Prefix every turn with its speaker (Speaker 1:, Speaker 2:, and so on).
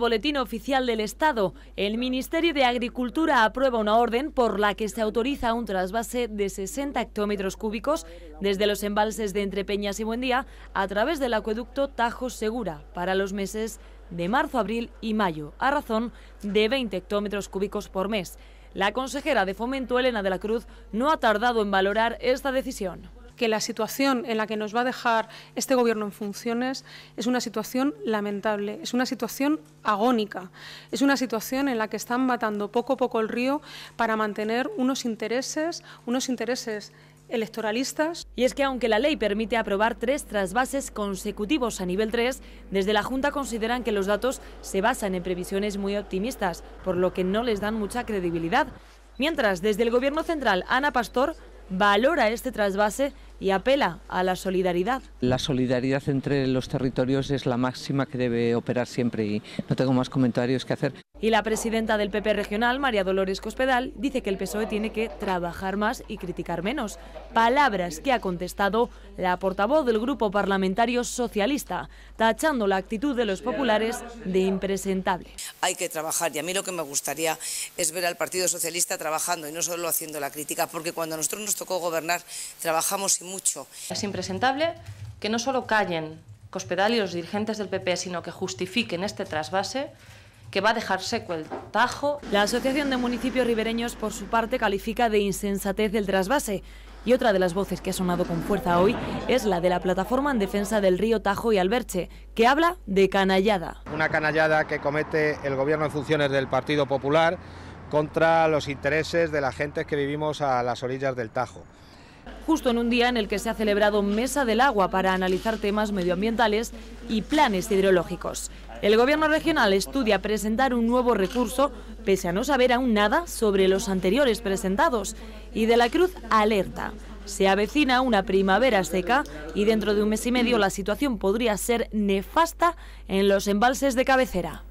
Speaker 1: Boletín oficial del Estado. El Ministerio de Agricultura aprueba una orden por la que se autoriza un trasvase de 60 hectómetros cúbicos desde los embalses de Entrepeñas y Buendía a través del acueducto Tajo Segura para los meses de marzo, abril y mayo, a razón de 20 hectómetros cúbicos por mes. La consejera de Fomento, Elena de la Cruz, no ha tardado en valorar esta decisión que la situación en la que nos va a dejar este Gobierno en funciones es una situación lamentable, es una situación agónica, es una situación en la que están matando poco a poco el río para mantener unos intereses, unos intereses electoralistas. Y es que aunque la ley permite aprobar tres trasvases consecutivos a nivel 3, desde la Junta consideran que los datos se basan en previsiones muy optimistas, por lo que no les dan mucha credibilidad. Mientras, desde el Gobierno Central, Ana Pastor valora este trasvase y apela a la solidaridad. La solidaridad entre los territorios es la máxima que debe operar siempre y no tengo más comentarios que hacer. Y la presidenta del PP regional, María Dolores Cospedal, dice que el PSOE tiene que trabajar más y criticar menos. Palabras que ha contestado la portavoz del Grupo Parlamentario Socialista, tachando la actitud de los populares de impresentable. Hay que trabajar y a mí lo que me gustaría es ver al Partido Socialista trabajando y no solo haciendo la crítica, porque cuando a nosotros nos tocó gobernar trabajamos y mucho. Es impresentable que no solo callen Cospedal y los dirigentes del PP, sino que justifiquen este trasvase que va a dejar seco el Tajo. La Asociación de Municipios Ribereños, por su parte, califica de insensatez el trasvase. Y otra de las voces que ha sonado con fuerza hoy es la de la plataforma en defensa del río Tajo y Alberche, que habla de canallada. Una canallada que comete el gobierno en funciones del Partido Popular contra los intereses de la gente que vivimos a las orillas del Tajo justo en un día en el que se ha celebrado Mesa del Agua para analizar temas medioambientales y planes hidrológicos. El Gobierno regional estudia presentar un nuevo recurso, pese a no saber aún nada sobre los anteriores presentados, y de la Cruz alerta. Se avecina una primavera seca y dentro de un mes y medio la situación podría ser nefasta en los embalses de cabecera.